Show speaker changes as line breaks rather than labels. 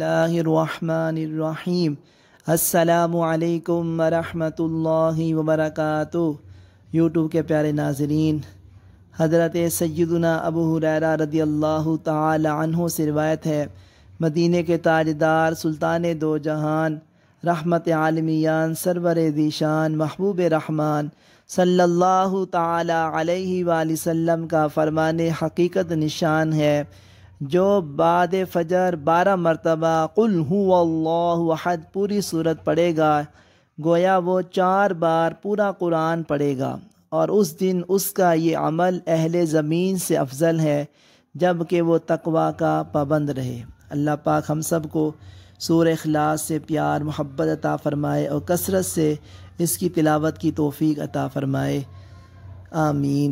اللہ الرحمن الرحیم السلام علیکم ورحمت اللہ وبرکاتہ یوٹیوب کے پیارے ناظرین حضرت سیدنا ابو حریرہ رضی اللہ تعالی عنہ سے روایت ہے مدینہ کے تاجدار سلطان دو جہان رحمت عالمیان سرور دیشان محبوب رحمان صلی اللہ تعالی علیہ وآلہ وسلم کا فرمان حقیقت نشان ہے جو بعد فجر بارہ مرتبہ قل ہو اللہ وحد پوری صورت پڑے گا گویا وہ چار بار پورا قرآن پڑے گا اور اس دن اس کا یہ عمل اہل زمین سے افضل ہے جب کہ وہ تقوا کا پابند رہے اللہ پاک ہم سب کو سور اخلاص سے پیار محبت عطا فرمائے اور کثرت سے اس کی تلاوت کی توفیق عطا فرمائے آمین